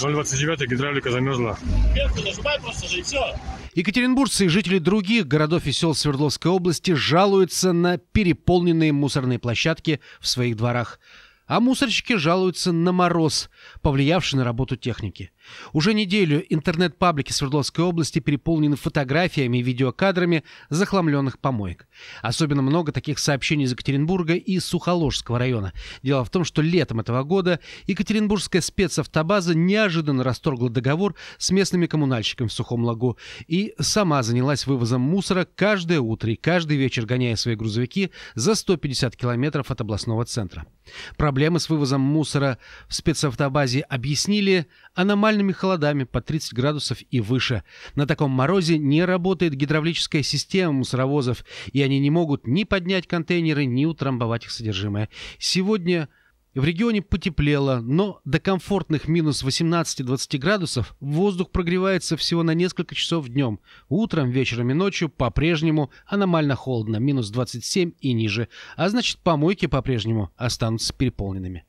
0,29 гидравлика замерзла. Екатеринбургцы и жители других городов и сел Свердловской области жалуются на переполненные мусорные площадки в своих дворах. А мусорщики жалуются на мороз, повлиявший на работу техники. Уже неделю интернет-паблики Свердловской области переполнены фотографиями и видеокадрами захламленных помоек. Особенно много таких сообщений из Екатеринбурга и Сухоложского района. Дело в том, что летом этого года Екатеринбургская спецавтобаза неожиданно расторгла договор с местными коммунальщиками в Сухом Лагу и сама занялась вывозом мусора каждое утро и каждый вечер, гоняя свои грузовики за 150 километров от областного центра. Проблема Проблемы с вывозом мусора в спецавтобазе объяснили аномальными холодами по 30 градусов и выше. На таком морозе не работает гидравлическая система мусоровозов, и они не могут ни поднять контейнеры, ни утрамбовать их содержимое. Сегодня в регионе потеплело, но до комфортных минус 18-20 градусов воздух прогревается всего на несколько часов днем. Утром, вечером и ночью по-прежнему аномально холодно, минус 27 и ниже, а значит помойки по-прежнему останутся переполненными.